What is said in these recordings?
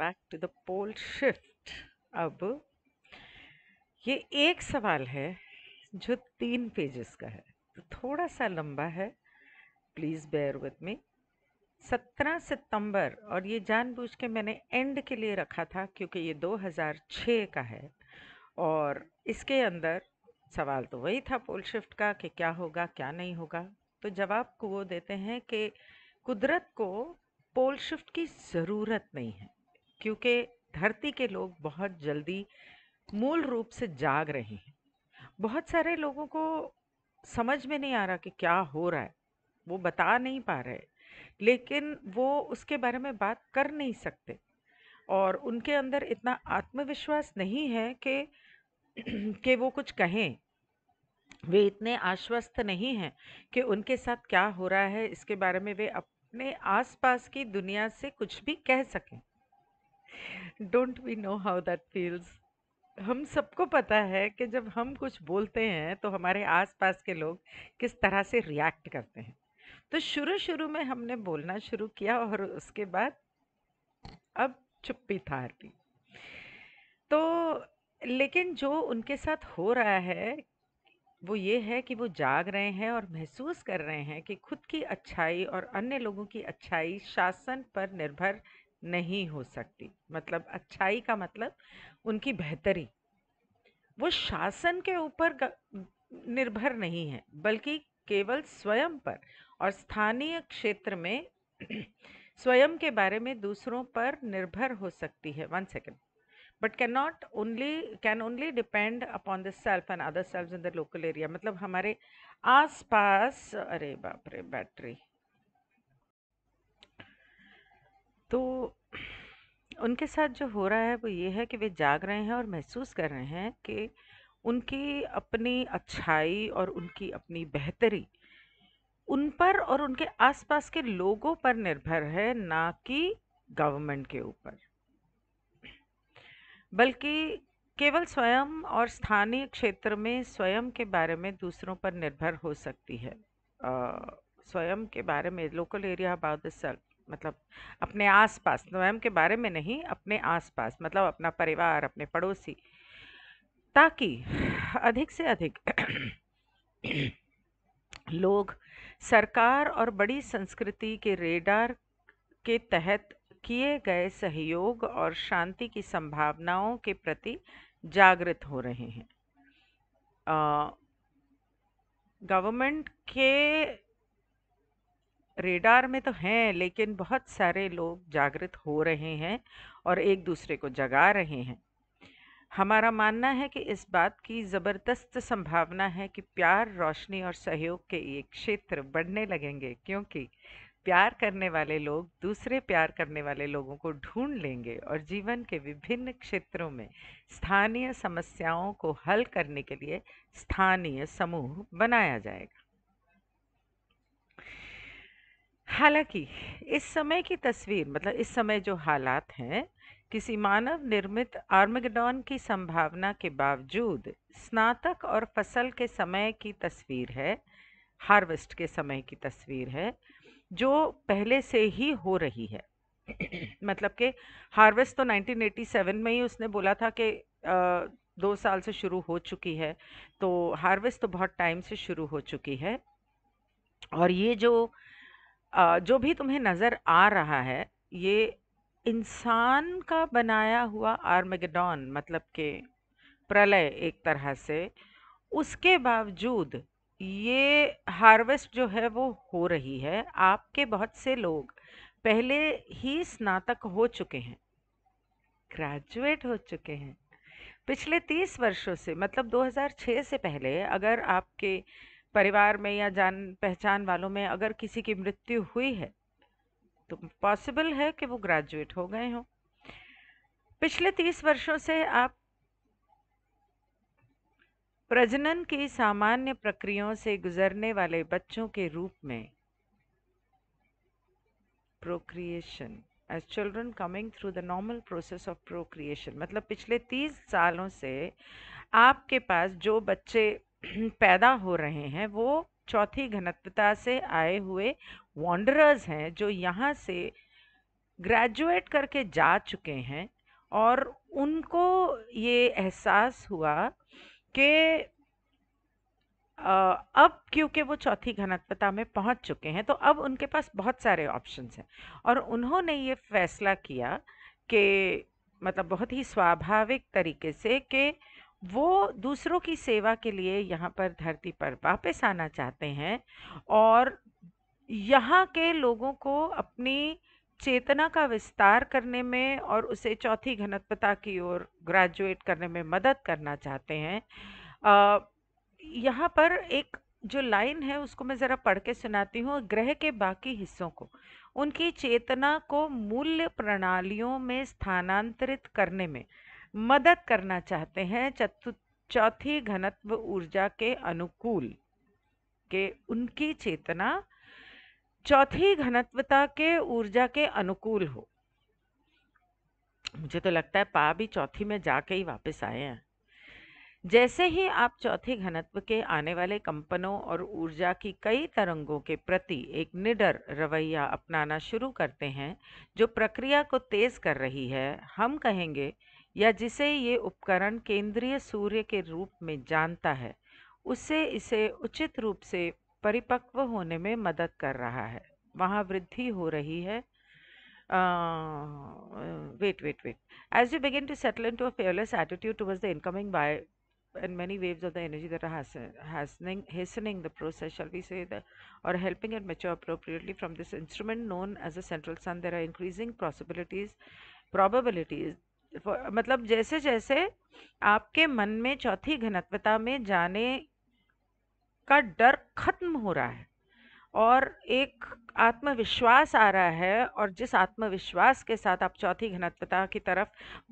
Back to the pole shift अब ये एक सवाल है जो तीन पेजेस का है तो थोड़ा सा लंबा है प्लीज़ बेयर विद मी सत्रह सितंबर और ये जानबूझ के मैंने एंड के लिए रखा था क्योंकि ये 2006 का है और इसके अंदर सवाल तो वही था पोल शिफ्ट का कि क्या होगा क्या नहीं होगा तो जवाब को वो देते हैं कि कुदरत को पोल शिफ्ट की ज़रूरत नहीं है क्योंकि धरती के लोग बहुत जल्दी मूल रूप से जाग रहे हैं बहुत सारे लोगों को समझ में नहीं आ रहा कि क्या हो रहा है वो बता नहीं पा रहे लेकिन वो उसके बारे में बात कर नहीं सकते और उनके अंदर इतना आत्मविश्वास नहीं है कि कि वो कुछ कहें वे इतने आश्वस्त नहीं हैं कि उनके साथ क्या हो रहा है इसके बारे में वे अपने आसपास की दुनिया से कुछ भी कह सकें don't we know how that feels हम सबको पता है कि जब हम कुछ बोलते हैं तो हमारे आसपास के लोग किस तरह से रिएक्ट करते हैं तो शुरू शुरू में हमने बोलना शुरू किया और उसके बाद अब चुप्पी था दी तो लेकिन जो उनके साथ हो रहा है वो ये है कि वो जाग रहे हैं और महसूस कर रहे हैं कि खुद की अच्छाई और अन्य लोगों की अच्छाई शासन पर निर्भर नहीं हो सकती मतलब अच्छाई का मतलब उनकी बेहतरी वो शासन के ऊपर निर्भर नहीं है बल्कि केवल स्वयं पर और स्थानीय क्षेत्र में स्वयं के बारे में दूसरों पर निर्भर हो सकती है one second but can not only can only depend upon the self and other self in the local area मतलब हमारे आसपास अरे बाप रे बैटरी तो उनके साथ जो हो रहा है वो ये है कि वे जाग रहे हैं और महसूस कर रहे हैं कि उनकी अपनी अच्छाई और उनकी अपनी बेहतरी उन पर और उनके आसपास के लोगों पर निर्भर है ना कि गवर्नमेंट के ऊपर बल्कि केवल स्वयं और स्थानीय क्षेत्र में स्वयं के बारे में दूसरों पर निर्भर हो सकती है स्वयं के बारे में local area about the self मतलब अपने आसपास स्वयं के बारे में नहीं अपने आसपास मतलब अपना परिवार अपने पड़ोसी ताकि अधिक से अधिक लोग सरकार और बड़ी संस्कृति के रेडार के तहत किए गए सहयोग और शांति की संभावनाओं के प्रति जागृत हो रहे हैं गवर्नमेंट के रेडार में तो हैं लेकिन बहुत सारे लोग जागृत हो रहे हैं और एक दूसरे को जगा रहे हैं हमारा मानना है कि इस बात की ज़बरदस्त संभावना है कि प्यार रोशनी और सहयोग के ये क्षेत्र बढ़ने लगेंगे क्योंकि प्यार करने वाले लोग दूसरे प्यार करने वाले लोगों को ढूंढ लेंगे और जीवन के विभिन्न क्षेत्रों में स्थानीय समस्याओं को हल करने के लिए स्थानीय समूह बनाया जाएगा हालांकि इस समय की तस्वीर मतलब इस समय जो हालात हैं किसी मानव निर्मित आर्मगेडॉन की संभावना के बावजूद स्नातक और फसल के समय की तस्वीर है हार्वेस्ट के समय की तस्वीर है जो पहले से ही हो रही है मतलब कि हार्वेस्ट तो 1987 में ही उसने बोला था कि दो साल से शुरू हो चुकी है तो हार्वेस्ट तो बहुत टाइम से शुरू हो चुकी है और ये जो जो भी तुम्हें नज़र आ रहा है, ये इंसान का बनाया हुआ आर्मगेडॉन मतलब के प्रलय एक तरह से, उसके बावजूद ये हार्वेस्ट जो है वो हो रही है। आपके बहुत से लोग पहले ही स्नातक हो चुके हैं। ग्रेजुएट हो चुके हैं। पिछले तीस वर्षों से मतलब 2006 से पहले अगर आपके परिवार में या जान पहचान वालों में अगर किसी की मृत्यु हुई है तो पॉसिबल है कि वो ग्रेजुएट हो गए हों पिछले तीस वर्षों से आप प्रजनन की सामान्य प्रक्रियाओं से गुजरने वाले बच्चों के रूप में procreation as children coming through the normal process of procreation मतलब पिछले तीस सालों से आपके पास जो बच्चे पैदा हो रहे हैं वो चौथी घनत्वता से आए हुए वॉन्डरर्स हैं जो यहाँ से ग्रेजुएट करके जा चुके हैं और उनको ये एहसास हुआ कि अब क्योंकि वो चौथी घनत्वता में पहुंच चुके हैं तो अब उनके पास बहुत सारे ऑप्शंस हैं और उन्होंने ये फैसला किया कि मतलब बहुत ही स्वाभाविक तरीके से कि वो दूसरों की सेवा के लिए यहाँ पर धरती पर वापस आना चाहते हैं और यहाँ के लोगों को अपनी चेतना का विस्तार करने में और उसे चौथी घनत्वता की ओर ग्रेजुएट करने में मदद करना चाहते हैं यहाँ पर एक जो लाइन है उसको मैं ज़रा पढ़ के सुनाती हूँ ग्रह के बाकी हिस्सों को उनकी चेतना को मूल्य प्रणालियों में स्थानांतरित करने में मदद करना चाहते हैं चौथी घनत्व ऊर्जा के अनुकूल के उनकी चेतना चौथी घनत्वता के ऊर्जा के अनुकूल हो मुझे तो लगता है पा भी चौथी में जाके ही वापस आए हैं जैसे ही आप चौथी घनत्व के आने वाले कंपनों और ऊर्जा की कई तरंगों के प्रति एक निडर रवैया अपनाना शुरू करते हैं जो प्रक्रिया को तेज कर रही है हम कहेंगे या जिसे ये उपकरण केंद्रीय सूर्य के रूप में जानता है उसे इसे उचित रूप से परिपक्व होने में मदद कर रहा है वहाँ वृद्धि हो रही है wait wait wait as you begin to settle in to a fearless attitude towards the incoming by and many waves of the energy there hastening hastening the process shall be so और helping and mature appropriately from this instrument known as a central sun there are increasing possibilities probabilities अच्छा। मतलब जैसे जैसे आपके मन में चौथी घनत्वता में जाने का डर खत्म हो रहा है और एक आत्मविश्वास आ रहा है और जिस आत्मविश्वास के साथ आप चौथी घनत्वता की तरफ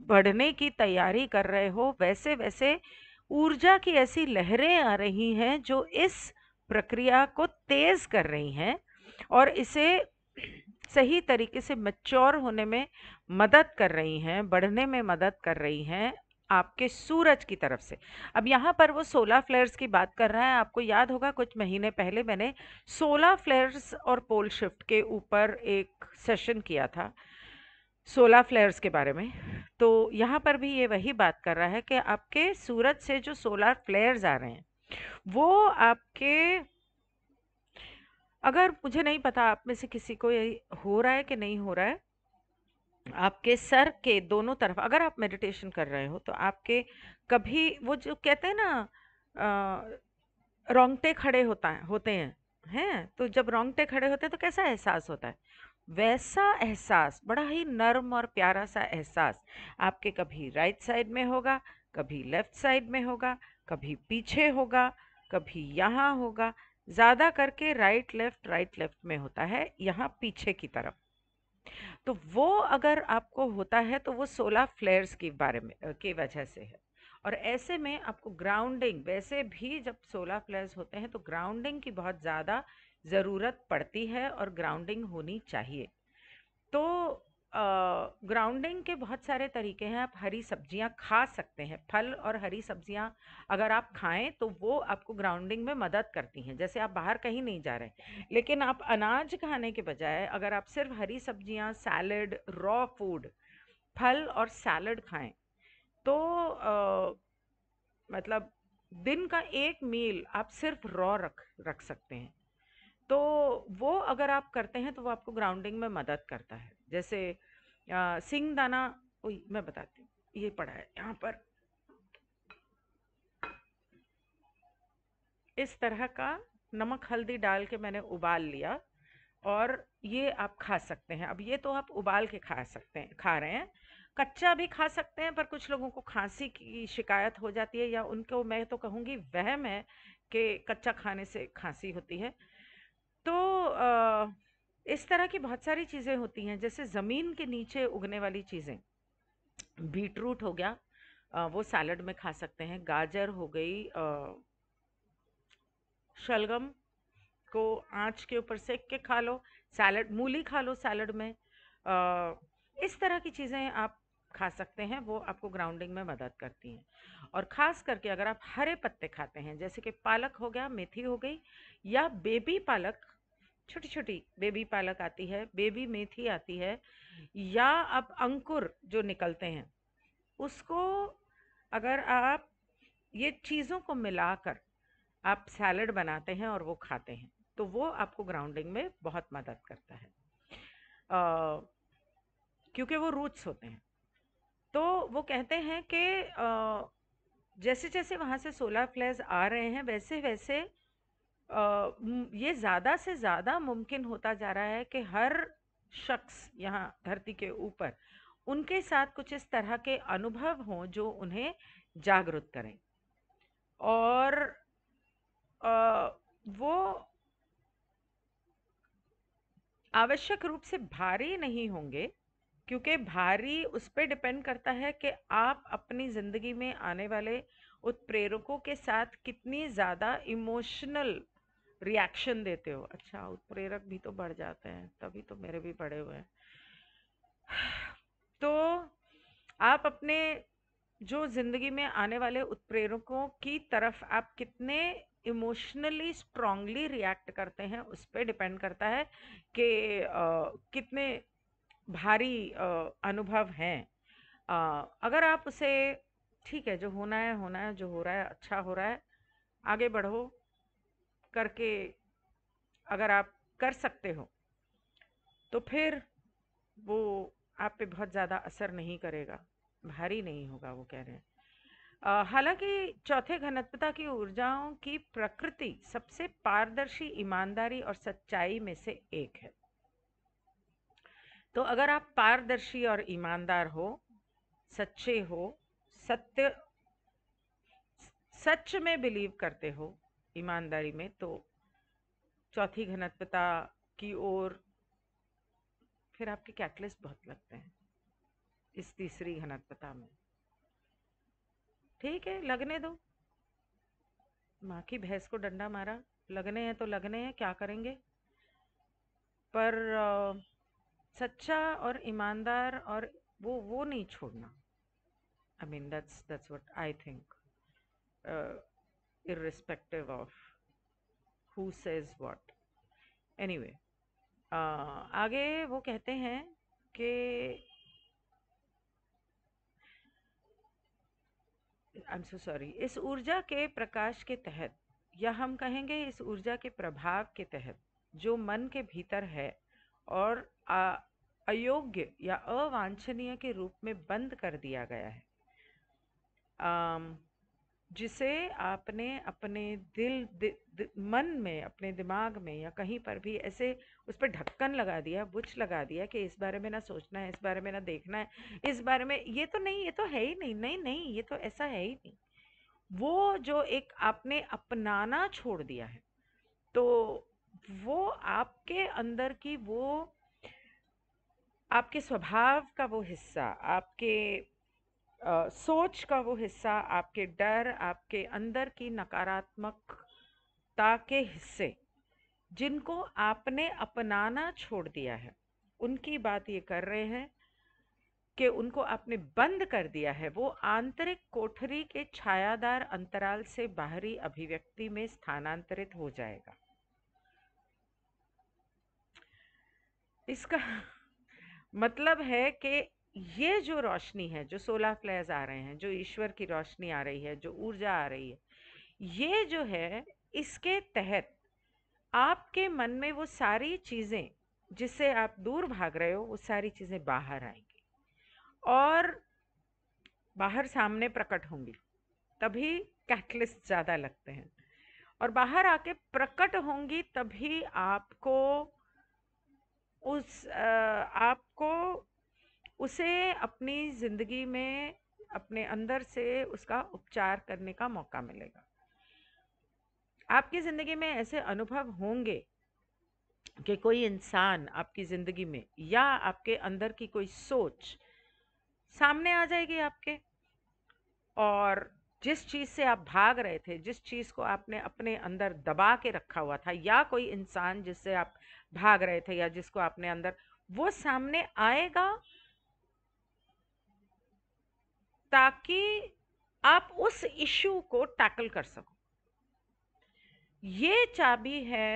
बढ़ने की तैयारी कर रहे हो वैसे वैसे ऊर्जा की ऐसी लहरें आ रही हैं जो इस प्रक्रिया को तेज़ कर रही हैं और इसे सही तरीके से मच्योर होने में मदद कर रही हैं बढ़ने में मदद कर रही हैं आपके सूरज की तरफ से अब यहाँ पर वो सोलह फ्लेयर्स की बात कर रहा है आपको याद होगा कुछ महीने पहले मैंने सोलह फ्लेयर्स और पोल शिफ्ट के ऊपर एक सेशन किया था सोलह फ्लेयर्स के बारे में तो यहाँ पर भी ये वही बात कर रहा है कि आपके सूरज से जो सोलह फ्लेयर्स आ रहे हैं वो आपके अगर मुझे नहीं पता आप में से किसी को ये हो रहा है कि नहीं हो रहा है आपके सर के दोनों तरफ अगर आप मेडिटेशन कर रहे हो तो आपके कभी वो जो कहते हैं ना रोंगटे खड़े होता है होते हैं हैं तो जब रोंगटे खड़े होते हैं तो कैसा एहसास होता है वैसा एहसास बड़ा ही नर्म और प्यारा सा एहसास आपके कभी राइट साइड में होगा कभी लेफ्ट साइड में होगा कभी पीछे होगा कभी यहाँ होगा ज़्यादा करके राइट लेफ़्ट राइट लेफ़्ट में होता है यहाँ पीछे की तरफ तो वो अगर आपको होता है तो वो सोलह फ्लेयर्स के बारे में की वजह से है और ऐसे में आपको ग्राउंडिंग वैसे भी जब सोलह फ्लेयर्स होते हैं तो ग्राउंडिंग की बहुत ज़्यादा ज़रूरत पड़ती है और ग्राउंडिंग होनी चाहिए तो ग्राउंडिंग के बहुत सारे तरीके हैं आप हरी सब्जियां खा सकते हैं फल और हरी सब्जियां अगर आप खाएं तो वो आपको ग्राउंडिंग में मदद करती हैं जैसे आप बाहर कहीं नहीं जा रहे लेकिन आप अनाज खाने के बजाय अगर आप सिर्फ हरी सब्जियां सैलड रॉ फूड फल और सैलड खाएं तो आ, मतलब दिन का एक मील आप सिर्फ रॉ रख रख सकते हैं तो वो अगर आप करते हैं तो वो आपको ग्राउंडिंग में मदद करता है जैसे सिंग दाना मैं बताती हूँ ये पड़ा है यहाँ पर इस तरह का नमक हल्दी डाल के मैंने उबाल लिया और ये आप खा सकते हैं अब ये तो आप उबाल के खा सकते हैं खा रहे हैं कच्चा भी खा सकते हैं पर कुछ लोगों को खांसी की शिकायत हो जाती है या उनको मैं तो कहूँगी वहम है कि कच्चा खाने से खांसी होती है तो आ, इस तरह की बहुत सारी चीज़ें होती हैं जैसे ज़मीन के नीचे उगने वाली चीज़ें बीट रूट हो गया आ, वो सैलड में खा सकते हैं गाजर हो गई आ, शलगम को आँच के ऊपर सेक के खा लो सैलड मूली खा लो सैलड में आ, इस तरह की चीज़ें आप खा सकते हैं वो आपको ग्राउंडिंग में मदद करती हैं और ख़ास करके अगर आप हरे पत्ते खाते हैं जैसे कि पालक हो गया मेथी हो गई या बेबी पालक छोटी छोटी बेबी पालक आती है बेबी मेथी आती है या अब अंकुर जो निकलते हैं उसको अगर आप ये चीज़ों को मिलाकर आप सैलड बनाते हैं और वो खाते हैं तो वो आपको ग्राउंडिंग में बहुत मदद करता है क्योंकि वो रूट्स होते हैं तो वो कहते हैं कि जैसे जैसे वहाँ से सोलर फ्लेयर्स आ रहे हैं वैसे वैसे ये ज़्यादा से ज़्यादा मुमकिन होता जा रहा है कि हर शख्स यहाँ धरती के ऊपर उनके साथ कुछ इस तरह के अनुभव हों जो उन्हें जागरूक करें और आ, वो आवश्यक रूप से भारी नहीं होंगे क्योंकि भारी उस पर डिपेंड करता है कि आप अपनी ज़िंदगी में आने वाले उत्प्रेरकों के साथ कितनी ज़्यादा इमोशनल रिएक्शन देते हो अच्छा उत्प्रेरक भी तो बढ़ जाते हैं तभी तो मेरे भी बढ़े हुए हैं तो आप अपने जो ज़िंदगी में आने वाले उत्प्रेरकों की तरफ आप कितने इमोशनली स्ट्रांगली रिएक्ट करते हैं उस पर डिपेंड करता है कि कितने भारी अनुभव हैं अगर आप उसे ठीक है जो होना है होना है जो हो रहा है अच्छा हो रहा है आगे बढ़ो करके अगर आप कर सकते हो तो फिर वो आप पे बहुत ज़्यादा असर नहीं करेगा भारी नहीं होगा वो कह रहे हैं हालांकि चौथे घनत्वता की ऊर्जाओं की प्रकृति सबसे पारदर्शी ईमानदारी और सच्चाई में से एक है तो अगर आप पारदर्शी और ईमानदार हो सच्चे हो सत्य सच में बिलीव करते हो ईमानदारी में तो चौथी घनत्वता की ओर फिर आपके कैटलिस्ट बहुत लगते हैं इस तीसरी घनत्वता में ठीक है लगने दो माँ की भैंस को डंडा मारा लगने हैं तो लगने हैं क्या करेंगे पर आ, सच्चा और ईमानदार और वो वो नहीं छोड़ना I mean that's that's what I think irrespective of who says what anyway uh, आगे वो कहते हैं कि आई एम सो सॉरी इस ऊर्जा के प्रकाश के तहत या हम कहेंगे इस ऊर्जा के प्रभाव के तहत जो मन के भीतर है और आ, अयोग्य या अवांछनीय के रूप में बंद कर दिया गया है आम, um, जिसे आपने अपने दिल दि, दि, मन में अपने दिमाग में या कहीं पर भी ऐसे उस पर ढक्कन लगा दिया बुछ लगा दिया कि इस बारे में ना सोचना है इस बारे में ना देखना है इस बारे में ये तो नहीं ये तो है ही नहीं नहीं नहीं ये तो ऐसा है ही नहीं वो जो एक आपने अपनाना छोड़ दिया है तो वो आपके अंदर की वो आपके स्वभाव का वो हिस्सा आपके आ, सोच का वो हिस्सा आपके डर आपके अंदर की नकारात्मकता के हिस्से जिनको आपने अपनाना छोड़ दिया है उनकी बात ये कर रहे हैं कि उनको आपने बंद कर दिया है वो आंतरिक कोठरी के छायादार अंतराल से बाहरी अभिव्यक्ति में स्थानांतरित हो जाएगा इसका मतलब है कि ये जो रोशनी है जो सोलह फ्लेयर्स आ रहे हैं जो ईश्वर की रोशनी आ रही है जो ऊर्जा आ रही है ये जो है इसके तहत आपके मन में वो सारी चीज़ें जिससे आप दूर भाग रहे हो वो सारी चीज़ें बाहर आएंगी और बाहर सामने प्रकट होंगी तभी कैटलिस्ट ज़्यादा लगते हैं और बाहर आके प्रकट होंगी तभी आपको उस आ, आपको उसे अपनी ज़िंदगी में अपने अंदर से उसका उपचार करने का मौका मिलेगा आपकी ज़िंदगी में ऐसे अनुभव होंगे कि कोई इंसान आपकी ज़िंदगी में या आपके अंदर की कोई सोच सामने आ जाएगी आपके और जिस चीज़ से आप भाग रहे थे जिस चीज़ को आपने अपने अंदर दबा के रखा हुआ था या कोई इंसान जिससे आप भाग रहे थे या जिसको आपने अंदर वो सामने आएगा ताकि आप उस इशू को टैकल कर सको ये चाबी है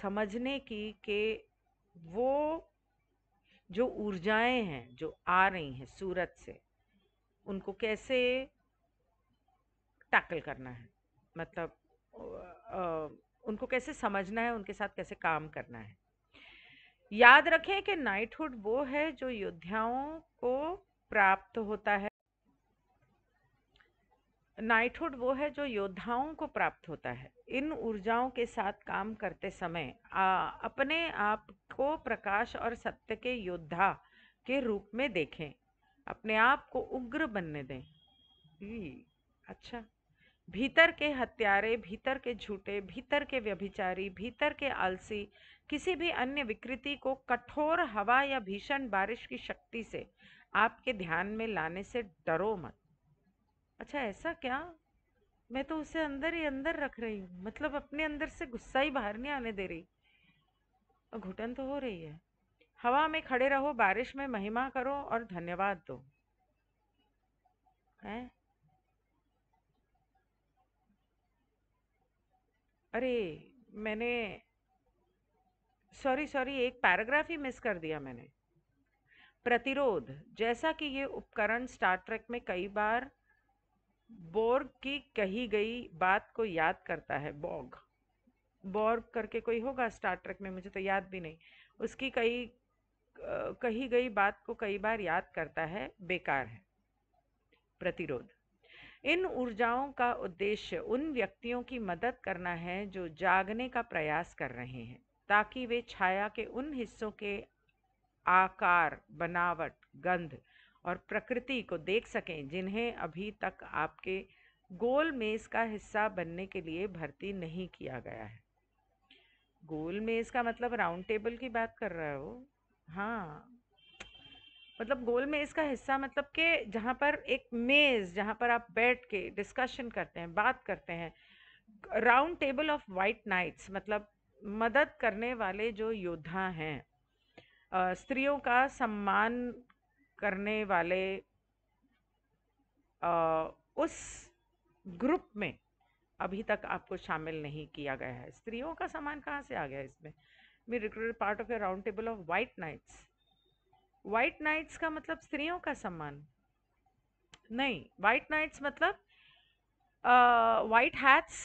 समझने की कि वो जो ऊर्जाएं हैं जो आ रही हैं सूरत से उनको कैसे टैकल करना है मतलब उनको कैसे समझना है उनके साथ कैसे काम करना है याद रखें कि नाइटहुड वो है जो योद्धाओं को प्राप्त होता है नाइटहुड वो है जो योद्धाओं को प्राप्त होता है इन ऊर्जाओं के साथ काम करते समय आ, अपने आप को प्रकाश और सत्य के योद्धा के रूप में देखें अपने आप को उग्र बनने दें अच्छा भीतर के हत्यारे भीतर के झूठे भीतर के व्यभिचारी भीतर के आलसी किसी भी अन्य विकृति को कठोर हवा या भीषण बारिश की शक्ति से आपके ध्यान में लाने से डरो मत अच्छा ऐसा क्या मैं तो उसे अंदर ही अंदर रख रही हूँ मतलब अपने अंदर से गुस्सा ही बाहर नहीं आने दे रही घुटन तो हो रही है हवा में खड़े रहो बारिश में महिमा करो और धन्यवाद दो है अरे मैंने सॉरी सॉरी एक पैराग्राफ ही मिस कर दिया मैंने प्रतिरोध जैसा कि ये उपकरण स्टार ट्रैक में कई बार बोर्ग की कही गई बात को याद करता है बॉग बॉर्ग करके कोई होगा स्टार ट्रक में मुझे तो याद भी नहीं उसकी कई कही गई बात को कई बार याद करता है बेकार है प्रतिरोध इन ऊर्जाओं का उद्देश्य उन व्यक्तियों की मदद करना है जो जागने का प्रयास कर रहे हैं ताकि वे छाया के उन हिस्सों के आकार बनावट गंध और प्रकृति को देख सकें जिन्हें अभी तक आपके गोल मेज़ का हिस्सा बनने के लिए भर्ती नहीं किया गया है गोल मेज़ का मतलब राउंड टेबल की बात कर रहा है वो हाँ मतलब गोल मेज़ का हिस्सा मतलब के जहाँ पर एक मेज़ जहाँ पर आप बैठ के डिस्कशन करते हैं बात करते हैं round table of white knights मतलब मदद करने वाले जो योद्धा हैं स्त्रियों का सम्मान करने वाले आ, उस ग्रुप में अभी तक आपको शामिल नहीं किया गया है स्त्रियों का सामान कहाँ से आ गया इसमें me recruited part of a round table of white knights white knights का मतलब स्त्रियों का सम्मान नहीं वाइट नाइट्स मतलब वाइट हैट्स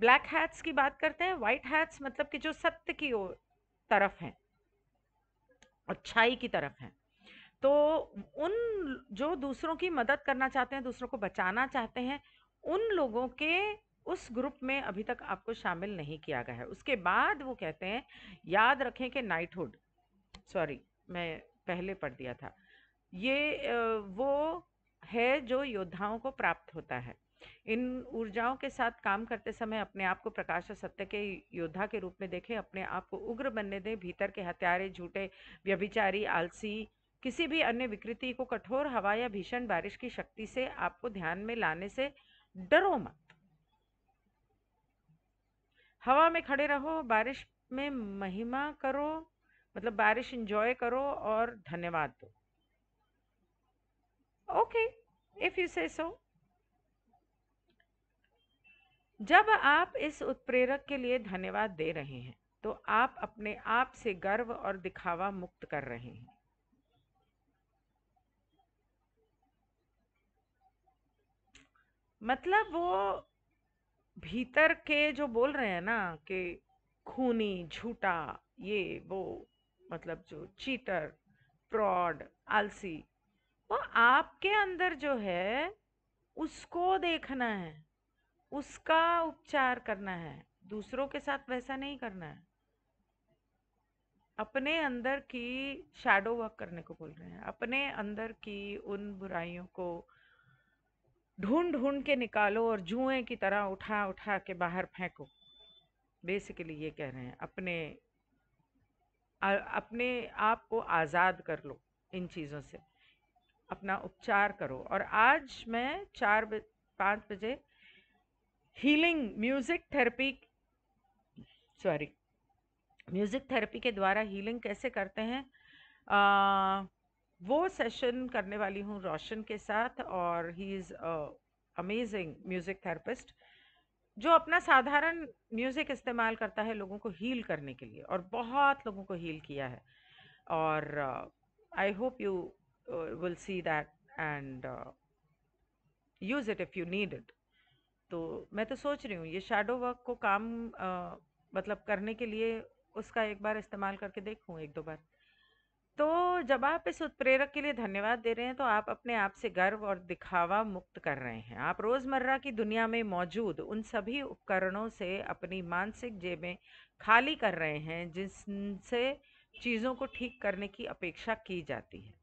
ब्लैक हैट्स की बात करते हैं वाइट हैट्स मतलब कि जो सत्य की तरफ हैं अच्छाई की तरफ हैं तो उन जो दूसरों की मदद करना चाहते हैं दूसरों को बचाना चाहते हैं उन लोगों के उस ग्रुप में अभी तक आपको शामिल नहीं किया गया है उसके बाद वो कहते हैं याद रखें कि नाइटहुड सॉरी मैं पहले पढ़ दिया था ये वो है जो योद्धाओं को प्राप्त होता है इन ऊर्जाओं के साथ काम करते समय अपने आप को प्रकाश और सत्य के योद्धा के रूप में देखें अपने आप को उग्र बनने दें भीतर के हत्यारे झूठे व्यभिचारी आलसी किसी भी अन्य विकृति को कठोर हवा या भीषण बारिश की शक्ति से आपको ध्यान में लाने से डरो मत हवा में खड़े रहो बारिश में महिमा करो मतलब बारिश इंजॉय करो और धन्यवाद दो ओके इफ यू से सो जब आप इस उत्प्रेरक के लिए धन्यवाद दे रहे हैं तो आप अपने आप से गर्व और दिखावा मुक्त कर रहे हैं मतलब वो भीतर के जो बोल रहे हैं ना कि खूनी झूठा ये वो मतलब जो चीटर फ्रॉड आलसी वो आपके अंदर जो है उसको देखना है उसका उपचार करना है दूसरों के साथ वैसा नहीं करना है अपने अंदर की शैडो वर्क करने को बोल रहे हैं अपने अंदर की उन बुराइयों को ढूंढ ढूंढ के निकालो और जुएं की तरह उठा उठा के बाहर फेंको बेसिकली ये कह रहे हैं अपने अपने आप को आज़ाद कर लो इन चीज़ों से अपना उपचार करो और आज मैं चार बज पाँच बजे healing music therapy sorry music therapy के द्वारा हीलिंग कैसे करते हैं आ, वो सेशन करने वाली हूँ रोशन के साथ और he is amazing music therapist जो अपना साधारण म्यूज़िक इस्तेमाल करता है लोगों को हील करने के लिए और बहुत लोगों को हील किया है और I hope you will see that and use it if you need it तो मैं तो सोच रही हूँ ये शेडो वर्क को काम uh, मतलब करने के लिए उसका एक बार इस्तेमाल करके देखूँ एक दो बार तो जब आप इस उत्प्रेरक के लिए धन्यवाद दे रहे हैं तो आप अपने आप से गर्व और दिखावा मुक्त कर रहे हैं आप रोज़मर्रा की दुनिया में मौजूद उन सभी उपकरणों से अपनी मानसिक जेबें खाली कर रहे हैं जिनसे चीज़ों को ठीक करने की अपेक्षा की जाती है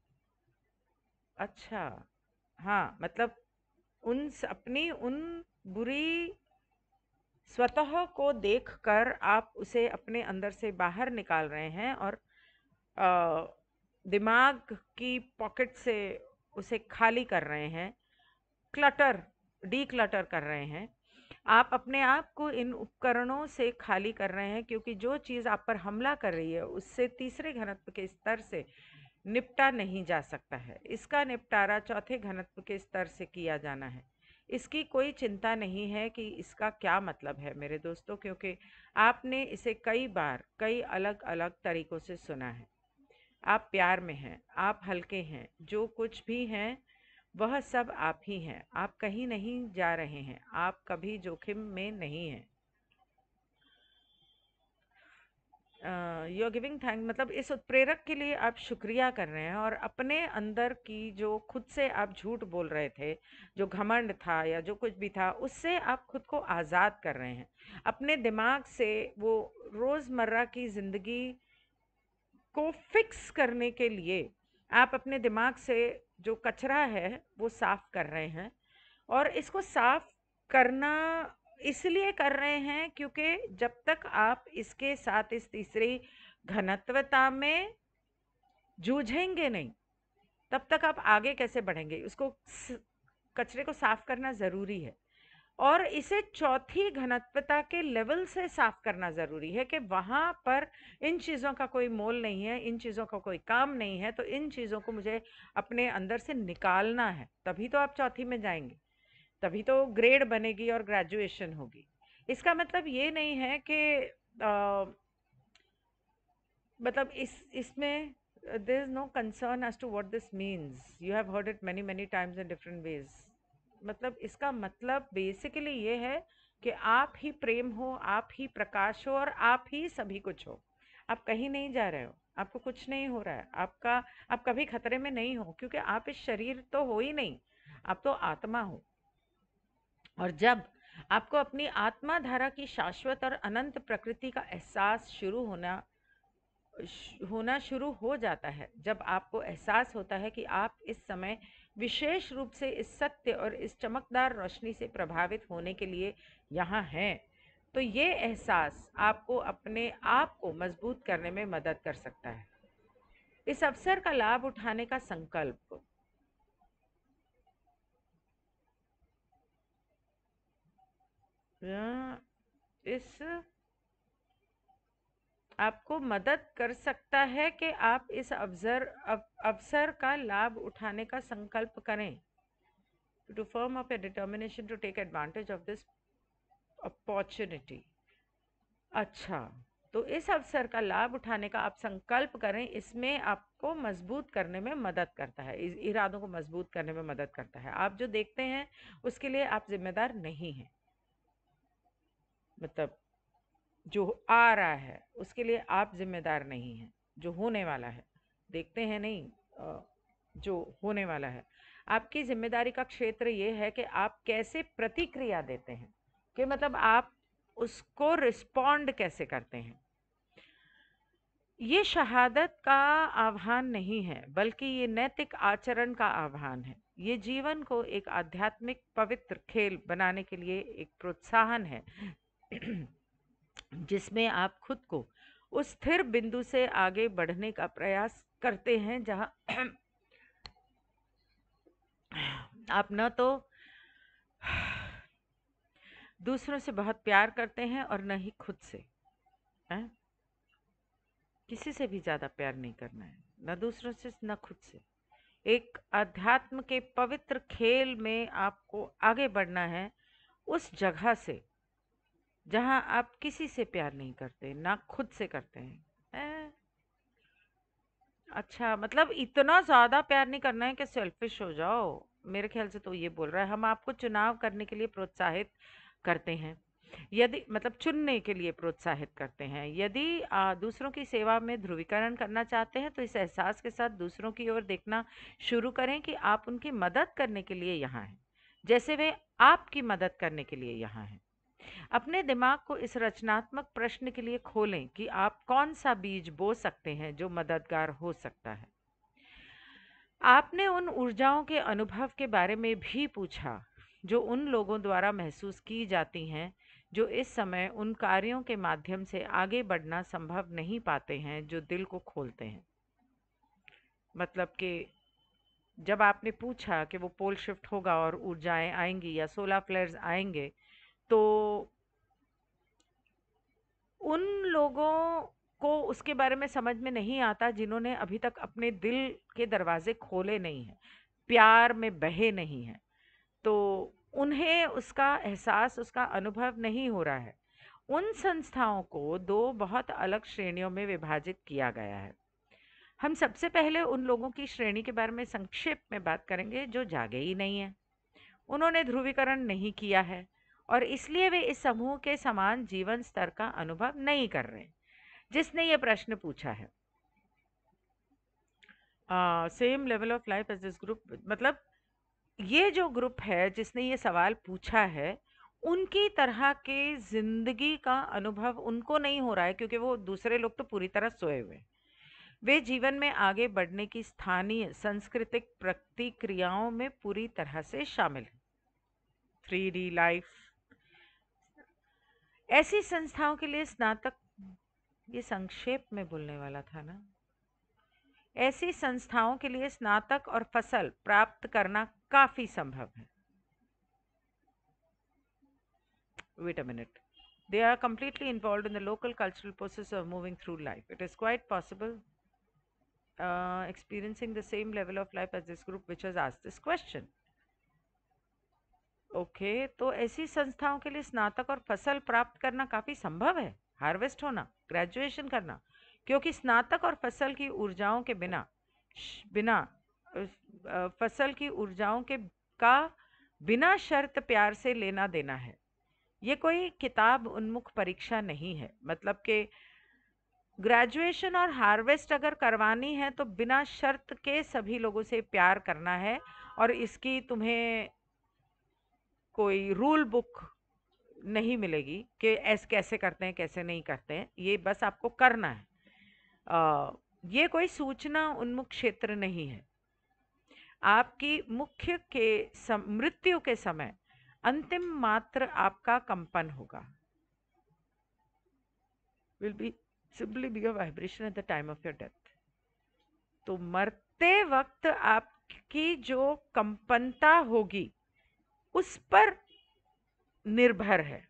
अच्छा हाँ मतलब उन अपनी उन बुरी स्वतः को देखकर आप उसे अपने अंदर से बाहर निकाल रहे हैं और आ, दिमाग की पॉकेट से उसे खाली कर रहे हैं क्लटर डी क्लटर कर रहे हैं आप अपने आप को इन उपकरणों से खाली कर रहे हैं क्योंकि जो चीज़ आप पर हमला कर रही है उससे तीसरे घनत्व के स्तर से निपटा नहीं जा सकता है इसका निपटारा चौथे घनत्व के स्तर से किया जाना है इसकी कोई चिंता नहीं है कि इसका क्या मतलब है मेरे दोस्तों क्योंकि आपने इसे कई बार कई अलग अलग तरीक़ों से सुना है आप प्यार में हैं आप हल्के हैं जो कुछ भी हैं वह सब आप ही हैं आप कहीं नहीं जा रहे हैं आप कभी जोखिम में नहीं हैं योर गिविंग थैंक मतलब इस उत्प्रेरक के लिए आप शुक्रिया कर रहे हैं और अपने अंदर की जो खुद से आप झूठ बोल रहे थे जो घमंड था या जो कुछ भी था उससे आप खुद को आज़ाद कर रहे हैं अपने दिमाग से वो रोज़मर्रा की ज़िंदगी को फिक्स करने के लिए आप अपने दिमाग से जो कचरा है वो साफ़ कर रहे हैं और इसको साफ़ करना इसलिए कर रहे हैं क्योंकि जब तक आप इसके साथ इस तीसरी घनत्वता में जूझेंगे नहीं तब तक आप आगे कैसे बढ़ेंगे उसको कचरे को साफ़ करना ज़रूरी है और इसे चौथी घनत्वता के लेवल से साफ करना ज़रूरी है कि वहाँ पर इन चीज़ों का कोई मोल नहीं है इन चीज़ों का कोई काम नहीं है तो इन चीज़ों को मुझे अपने अंदर से निकालना है तभी तो आप चौथी में जाएंगे तभी तो ग्रेड बनेगी और ग्रेजुएशन होगी इसका मतलब ये नहीं है कि मतलब इस इसमें there is no concern as to what this means you have heard it many many times in different ways मतलब इसका मतलब बेसिकली ये है कि आप ही प्रेम हो आप ही प्रकाश हो और आप ही सभी कुछ हो आप कहीं नहीं जा रहे हो आपको कुछ नहीं हो रहा है आपका आप कभी खतरे में नहीं हो क्योंकि आप इस शरीर तो हो ही नहीं आप तो आत्मा हो और जब आपको अपनी आत्मा धारा की शाश्वत और अनंत प्रकृति का एहसास शुरू होना होना शुरू हो जाता है जब आपको एहसास होता है कि आप इस समय विशेष रूप से इस सत्य और इस चमकदार रोशनी से प्रभावित होने के लिए यहाँ हैं तो ये एहसास आपको अपने आप को मजबूत करने में मदद कर सकता है इस अवसर का लाभ उठाने का संकल्प इस आपको मदद कर सकता है कि आप इस अवसर अवसर का लाभ उठाने का संकल्प करें to firm of a determination to take advantage of this opportunity अच्छा तो इस अवसर का लाभ उठाने का आप संकल्प करें इसमें आपको मजबूत करने में मदद करता है इरादों को मजबूत करने में मदद करता है आप जो देखते हैं उसके लिए आप जिम्मेदार नहीं हैं मतलब जो आ रहा है उसके लिए आप जिम्मेदार नहीं हैं जो होने वाला है देखते हैं नहीं जो होने वाला है आपकी जिम्मेदारी का क्षेत्र ये है कि आप कैसे प्रतिक्रिया देते हैं कि मतलब आप उसको रिस्पॉन्ड कैसे करते हैं ये शहादत का आह्वान नहीं है बल्कि ये नैतिक आचरण का आह्वान है ये जीवन को एक आध्यात्मिक पवित्र खेल बनाने के लिए एक प्रोत्साहन है जिसमें आप खुद को उस स्थिर बिंदु से आगे बढ़ने का प्रयास करते हैं जहां आप न तो दूसरों से बहुत प्यार करते हैं और न ही खुद से है? किसी से भी ज़्यादा प्यार नहीं करना है न दूसरों से न खुद से एक अध्यात्म के पवित्र खेल में आपको आगे बढ़ना है उस जगह से जहां आप किसी से प्यार नहीं करते ना खुद से करते हैं ए, अच्छा मतलब इतना ज़्यादा प्यार नहीं करना है कि सेल्फिश हो जाओ मेरे ख्याल से तो ये बोल रहा है हम आपको चुनाव करने के लिए प्रोत्साहित करते हैं यदि मतलब चुनने के लिए प्रोत्साहित करते हैं यदि आ, दूसरों की सेवा में ध्रुवीकरण करना चाहते हैं तो इस एहसास के साथ दूसरों की ओर देखना शुरू करें कि आप उनकी मदद करने के लिए यहाँ हैं जैसे वे आपकी मदद करने के लिए यहाँ हैं अपने दिमाग को इस रचनात्मक प्रश्न के लिए खोलें कि आप कौन सा बीज बो सकते हैं जो मददगार हो सकता है आपने उन ऊर्जाओं के अनुभव के बारे में भी पूछा जो उन लोगों द्वारा महसूस की जाती हैं जो इस समय उन कार्यों के माध्यम से आगे बढ़ना संभव नहीं पाते हैं जो दिल को खोलते हैं मतलब कि जब आपने पूछा कि वो पोल शिफ्ट होगा और ऊर्जाएं आएंगी या सोलर फ्लेयर्स आएंगे तो उन लोगों को उसके बारे में समझ में नहीं आता जिन्होंने अभी तक अपने दिल के दरवाजे खोले नहीं हैं प्यार में बहे नहीं हैं तो उन्हें उसका एहसास उसका अनुभव नहीं हो रहा है उन संस्थाओं को दो बहुत अलग श्रेणियों में विभाजित किया गया है हम सबसे पहले उन लोगों की श्रेणी के बारे में संक्षेप में बात करेंगे जो जागे ही नहीं हैं उन्होंने ध्रुवीकरण नहीं किया है और इसलिए वे इस समूह के समान जीवन स्तर का अनुभव नहीं कर रहे जिसने ये प्रश्न पूछा है same level of life as this group मतलब ये जो ग्रुप है जिसने ये सवाल पूछा है उनकी तरह के जिंदगी का अनुभव उनको नहीं हो रहा है क्योंकि वो दूसरे लोग तो पूरी तरह सोए हुए वे जीवन में आगे बढ़ने की स्थानीय सांस्कृतिक प्रतिक्रियाओं में पूरी तरह से शामिल हैं थ्री डी लाइफ ऐसी संस्थाओं के लिए स्नातक ये संक्षेप में बोलने वाला था ना ऐसी संस्थाओं के लिए स्नातक और फसल प्राप्त करना काफी संभव है wait a minute they are completely involve in the local cultural process of moving through life it is quite possible experiencing the same level of life as this group which has आज this question okay तो ऐसी संस्थाओं के लिए स्नातक और फसल प्राप्त करना काफ़ी संभव है हार्वेस्ट होना ग्रेजुएशन करना क्योंकि स्नातक और फसल की ऊर्जाओं के बिना बिना फसल की ऊर्जाओं के का बिना शर्त प्यार से लेना देना है ये कोई किताब उन्मुख परीक्षा नहीं है मतलब कि ग्रेजुएशन और हार्वेस्ट अगर करवानी है तो बिना शर्त के सभी लोगों से प्यार करना है और इसकी तुम्हें कोई रूल बुक नहीं मिलेगी कि ऐसे कैसे करते हैं कैसे नहीं करते हैं ये बस आपको करना है आ, ये कोई सूचना उन्मुख क्षेत्र नहीं है आपकी मुख्य के सम, मृत्यु के समय अंतिम मात्र आपका कंपन होगा will be simply be a vibration at the time of your death तो मरते वक्त आपकी जो कंपनता होगी उस पर निर्भर है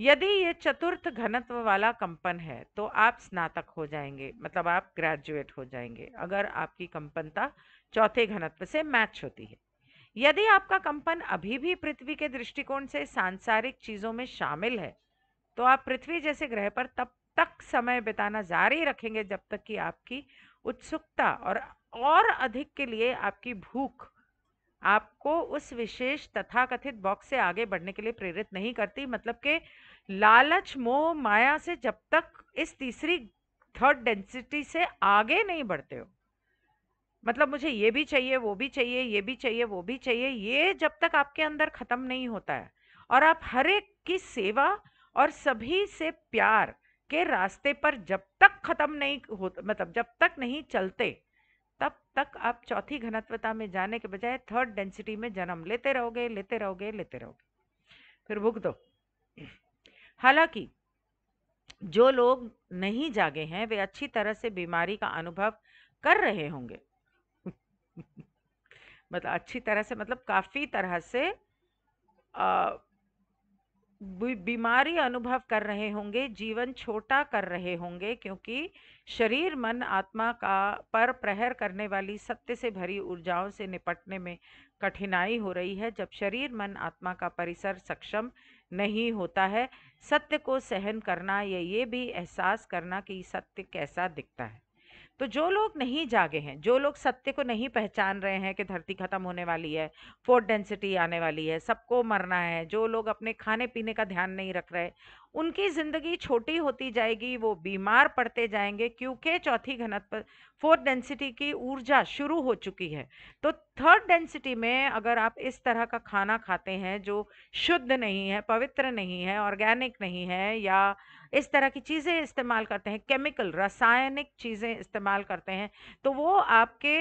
यदि ये चतुर्थ घनत्व वाला कंपन है तो आप स्नातक हो जाएंगे मतलब आप ग्रेजुएट हो जाएंगे अगर आपकी कंपनता चौथे घनत्व से मैच होती है यदि आपका कंपन अभी भी पृथ्वी के दृष्टिकोण से सांसारिक चीज़ों में शामिल है तो आप पृथ्वी जैसे ग्रह पर तब तक समय बिताना जारी रखेंगे जब तक कि आपकी उत्सुकता और और अधिक के लिए आपकी भूख आपको उस विशेष तथाकथित बॉक्स से आगे बढ़ने के लिए प्रेरित नहीं करती मतलब के लालच मोह माया से जब तक इस तीसरी थर्ड डेंसिटी से आगे नहीं बढ़ते हो मतलब मुझे ये भी चाहिए वो भी चाहिए ये भी चाहिए वो भी चाहिए ये जब तक आपके अंदर ख़त्म नहीं होता है और आप हर एक की सेवा और सभी से प्यार के रास्ते पर जब तक ख़त्म नहीं होता मतलब जब तक नहीं चलते तब तक आप चौथी घनत्वता में जाने के बजाय थर्ड डेंसिटी में जन्म लेते रहोगे लेते रहोगे लेते रहोगे फिर भुग दो हालांकि जो लोग नहीं जागे हैं वे अच्छी तरह से बीमारी का अनुभव कर रहे होंगे मतलब अच्छी तरह से मतलब काफ़ी तरह से आ, बीमारी अनुभव कर रहे होंगे जीवन छोटा कर रहे होंगे क्योंकि शरीर मन आत्मा का पर प्रहर करने वाली सत्य से भरी ऊर्जाओं से निपटने में कठिनाई हो रही है जब शरीर मन आत्मा का परिसर सक्षम नहीं होता है सत्य को सहन करना या ये भी एहसास करना कि सत्य कैसा दिखता है तो जो लोग नहीं जागे हैं जो लोग सत्य को नहीं पहचान रहे हैं कि धरती खत्म होने वाली है फोर्थ डेंसिटी आने वाली है सबको मरना है जो लोग अपने खाने पीने का ध्यान नहीं रख रहे उनकी ज़िंदगी छोटी होती जाएगी वो बीमार पड़ते जाएंगे क्योंकि चौथी घनत्व फोर्थ डेंसिटी की ऊर्जा शुरू हो चुकी है तो थर्ड डेंसिटी में अगर आप इस तरह का खाना खाते हैं जो शुद्ध नहीं है पवित्र नहीं है ऑर्गेनिक नहीं है या इस तरह की चीज़ें इस्तेमाल करते हैं केमिकल रासायनिक चीज़ें इस्तेमाल करते हैं तो वो आपके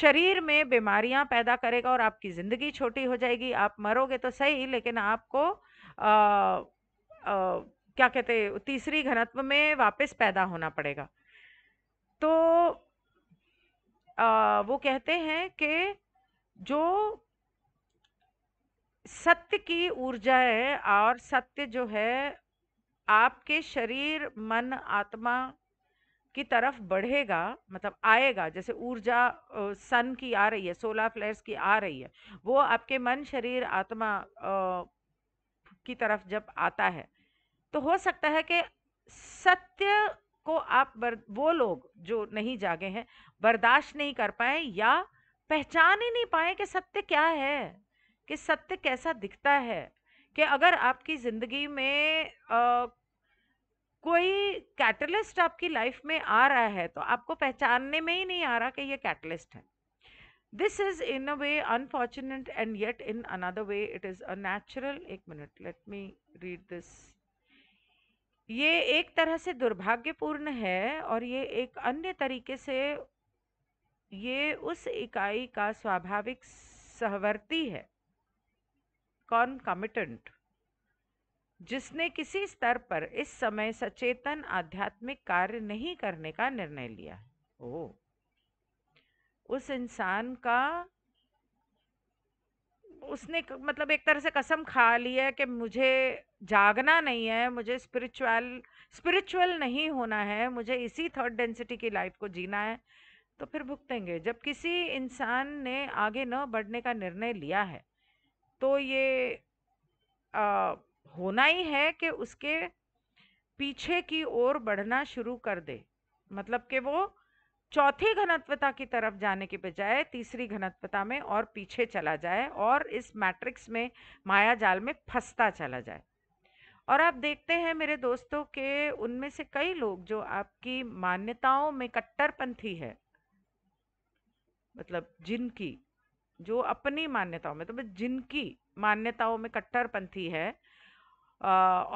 शरीर में बीमारियां पैदा करेगा और आपकी ज़िंदगी छोटी हो जाएगी आप मरोगे तो सही लेकिन आपको आ, आ, क्या कहते तीसरी घनत्व में वापस पैदा होना पड़ेगा तो आ, वो कहते हैं कि जो सत्य की ऊर्जा है और सत्य जो है आपके शरीर मन आत्मा की तरफ बढ़ेगा मतलब आएगा जैसे ऊर्जा सन की आ रही है सोलर फ्लेयर्स की आ रही है वो आपके मन शरीर आत्मा आ, की तरफ जब आता है तो हो सकता है कि सत्य को आप बर, वो लोग जो नहीं जागे हैं बर्दाश्त नहीं कर पाए या पहचान ही नहीं पाए कि सत्य क्या है कि सत्य कैसा दिखता है कि अगर आपकी ज़िंदगी में आ, कोई कैटलिस्ट आपकी लाइफ में आ रहा है तो आपको पहचानने में ही नहीं आ रहा कि ये कैटलिस्ट है this is in a way unfortunate and yet in another way it is a natural एक minute let me read this ये एक तरह से दुर्भाग्यपूर्ण है और ये एक अन्य तरीके से ये उस इकाई का स्वाभाविक सहवर्ती है कॉन्कमिटेंट जिसने किसी स्तर पर इस समय सचेतन आध्यात्मिक कार्य नहीं करने का निर्णय लिया ओ उस इंसान का उसने मतलब एक तरह से कसम खा ली है कि मुझे जागना नहीं है मुझे स्पिरिचुअल स्पिरिचुअल नहीं होना है मुझे इसी थर्ड डेंसिटी की लाइफ को जीना है तो फिर भुगतेंगे जब किसी इंसान ने आगे न बढ़ने का निर्णय लिया है तो ये आ, होना ही है कि उसके पीछे की ओर बढ़ना शुरू कर दे मतलब कि वो चौथी घनत्वता की तरफ जाने के बजाय तीसरी घनत्वता में और पीछे चला जाए और इस मैट्रिक्स में माया जाल में फंसता चला जाए और आप देखते हैं मेरे दोस्तों के उनमें से कई लोग जो आपकी मान्यताओं में कट्टरपंथी है मतलब जिनकी जो अपनी मान्यताओं में तो मैं जिनकी मान्यताओं में कट्टरपंथी है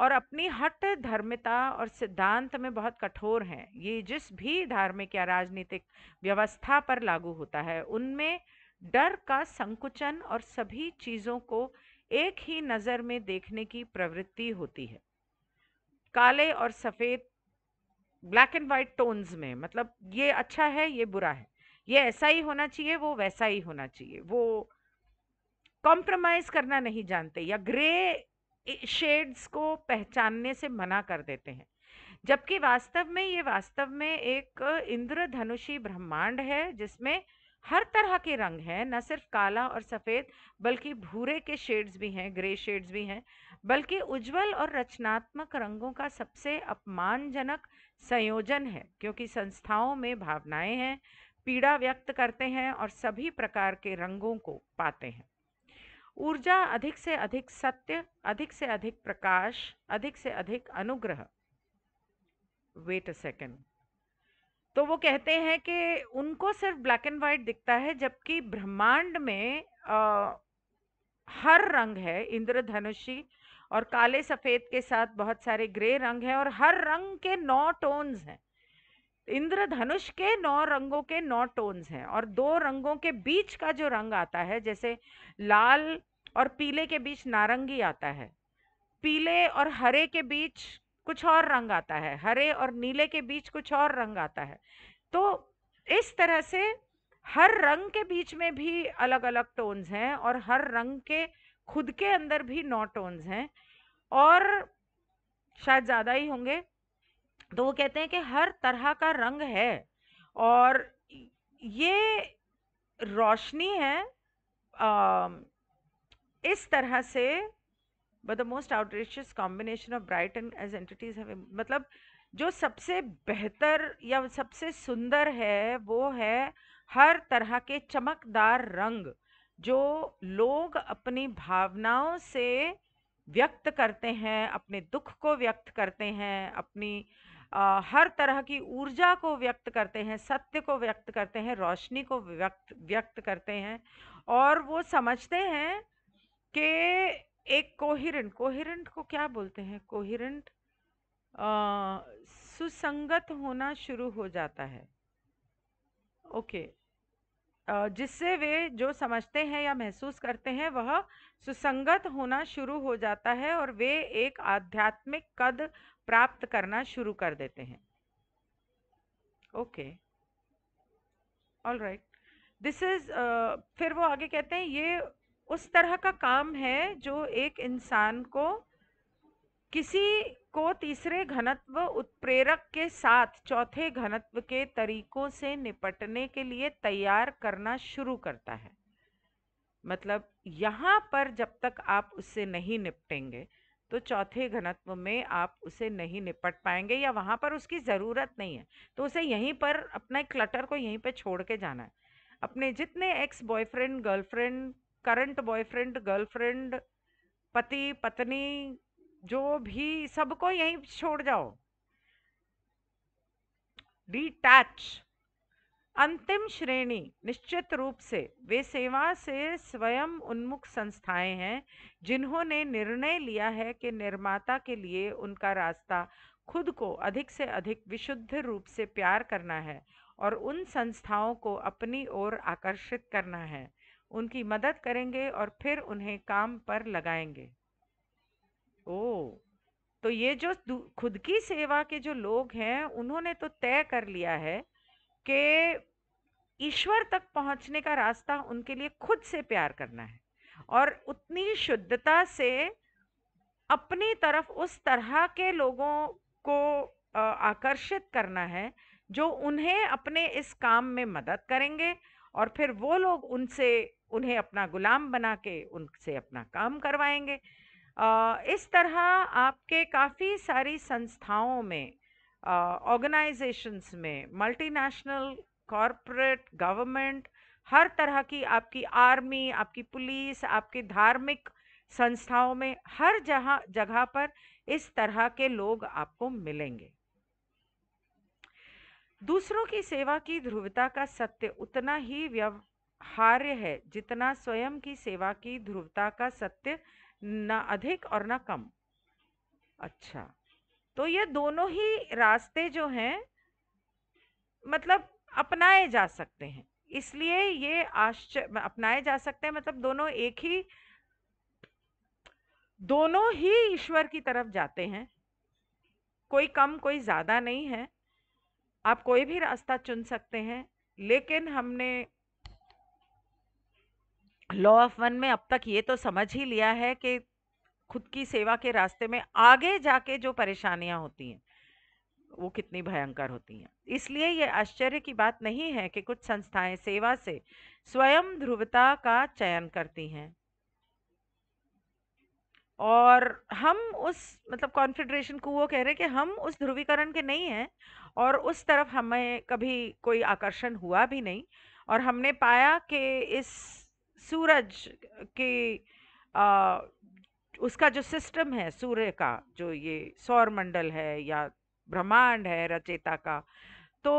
और अपनी हट धर्मिता और सिद्धांत में बहुत कठोर हैं ये जिस भी धार्मिक या राजनीतिक व्यवस्था पर लागू होता है उनमें डर का संकुचन और सभी चीज़ों को एक ही नज़र में देखने की प्रवृत्ति होती है काले और सफ़ेद ब्लैक एंड वाइट टोन्स में मतलब ये अच्छा है ये बुरा है ये ऐसा ही होना चाहिए वो वैसा ही होना चाहिए वो कॉम्प्रोमाइज़ करना नहीं जानते या ग्रे शेड्स को पहचानने से मना कर देते हैं जबकि वास्तव में ये वास्तव में एक इंद्रधनुषी ब्रह्मांड है जिसमें हर तरह के रंग हैं न सिर्फ काला और सफ़ेद बल्कि भूरे के शेड्स भी हैं ग्रे शेड्स भी हैं बल्कि उज्जवल और रचनात्मक रंगों का सबसे अपमानजनक संयोजन है क्योंकि संस्थाओं में भावनाएं हैं पीड़ा व्यक्त करते हैं और सभी प्रकार के रंगों को पाते हैं ऊर्जा अधिक से अधिक सत्य अधिक से अधिक प्रकाश अधिक से अधिक अनुग्रह वेट अ सेकेंड तो वो कहते हैं कि उनको सिर्फ ब्लैक एंड वाइट दिखता है जबकि ब्रह्मांड में आ, हर रंग है इंद्रधनुषी और काले सफ़ेद के साथ बहुत सारे ग्रे रंग हैं और हर रंग के नौ टोन्स हैं इंद्रधनुष के नौ रंगों के नौ टोन्स हैं और दो रंगों के बीच का जो रंग आता है जैसे लाल और पीले के बीच नारंगी आता है पीले और हरे के बीच कुछ और रंग आता है हरे और नीले के बीच कुछ और रंग आता है तो इस तरह से हर रंग के बीच में भी अलग अलग टोन्स हैं और हर रंग के खुद के अंदर भी नौ टोन्स हैं और शायद ज़्यादा ही होंगे तो वो कहते हैं कि हर तरह का रंग है और ये रोशनी है आ, इस तरह से but the most outrageous combination of bright and as entities मतलब जो सबसे बेहतर या सबसे सुंदर है वो है हर तरह के चमकदार रंग जो लोग अपनी भावनाओं से व्यक्त करते हैं अपने दुख को व्यक्त करते हैं अपनी आ, हर तरह की ऊर्जा को व्यक्त करते हैं सत्य को व्यक्त करते हैं रोशनी को व्यक्त व्यक्त करते हैं और वो समझते हैं कि एक कोहिरेंट कोहिरेंट को क्या बोलते हैं कोहिरेंट सुसंगत होना शुरू हो जाता है ओके आ, जिससे वे जो समझते हैं या महसूस करते हैं वह सुसंगत होना शुरू हो जाता है और वे एक आध्यात्मिक कद प्राप्त करना शुरू कर देते हैं okay all right this is फिर वो आगे कहते हैं ये उस तरह का काम है जो एक इंसान को किसी को तीसरे घनत्व उत्प्रेरक के साथ चौथे घनत्व के तरीकों से निपटने के लिए तैयार करना शुरू करता है मतलब यहाँ पर जब तक आप उससे नहीं निपटेंगे तो चौथे घनत्व में आप उसे नहीं निपट पाएंगे या वहाँ पर उसकी ज़रूरत नहीं है तो उसे यहीं पर अपने क्लटर को यहीं पर छोड़ के जाना है अपने जितने ex boyfriend girlfriend current boyfriend girlfriend पति पत्नी जो भी सबको यहीं छोड़ जाओ डिटैच अंतिम श्रेणी निश्चित रूप से वे सेवा से स्वयं उन्मुख संस्थाएं हैं जिन्होंने निर्णय लिया है कि निर्माता के लिए उनका रास्ता खुद को अधिक से अधिक विशुद्ध रूप से प्यार करना है और उन संस्थाओं को अपनी ओर आकर्षित करना है उनकी मदद करेंगे और फिर उन्हें काम पर लगाएंगे ओ तो ये जो खुद की सेवा के जो लोग हैं उन्होंने तो तय कर लिया है कि ईश्वर तक पहुंचने का रास्ता उनके लिए खुद से प्यार करना है और उतनी शुद्धता से अपनी तरफ उस तरह के लोगों को आकर्षित करना है जो उन्हें अपने इस काम में मदद करेंगे और फिर वो लोग उनसे उन्हें अपना गुलाम बना के उनसे अपना काम करवाएंगे इस तरह आपके काफ़ी सारी संस्थाओं में ऑर्गेनाइजेशंस में मल्टीनेशनल कॉरपोरेट गवर्नमेंट हर तरह की आपकी आर्मी आपकी पुलिस आपके धार्मिक संस्थाओं में हर जहाँ जगह पर इस तरह के लोग आपको मिलेंगे दूसरों की सेवा की ध्रुवता का सत्य उतना ही व्यवहार्य है जितना स्वयं की सेवा की ध्रुवता का सत्य न अधिक और न कम अच्छा तो ये दोनों ही रास्ते जो हैं मतलब अपनाए जा सकते हैं इसलिए ये आश्चर्य अपनाए जा सकते हैं मतलब दोनों एक ही दोनों ही ईश्वर की तरफ जाते हैं कोई कम कोई ज़्यादा नहीं है आप कोई भी रास्ता चुन सकते हैं लेकिन हमने लॉ ऑफ वन में अब तक ये तो समझ ही लिया है कि खुद की सेवा के रास्ते में आगे जाके जो परेशानियां होती हैं वो कितनी भयंकर होती हैं इसलिए ये आश्चर्य की बात नहीं है कि कुछ संस्थाएं सेवा से स्वयं ध्रुवता का चयन करती हैं और हम उस मतलब कॉन्फेडरेशन को वो कह रहे हैं कि हम उस ध्रुवीकरण के नहीं हैं और उस तरफ हमें कभी कोई आकर्षण हुआ भी नहीं और हमने पाया कि इस सूरज की उसका जो सिस्टम है सूर्य का जो ये सौर मंडल है या ब्रह्मांड है रचेता का तो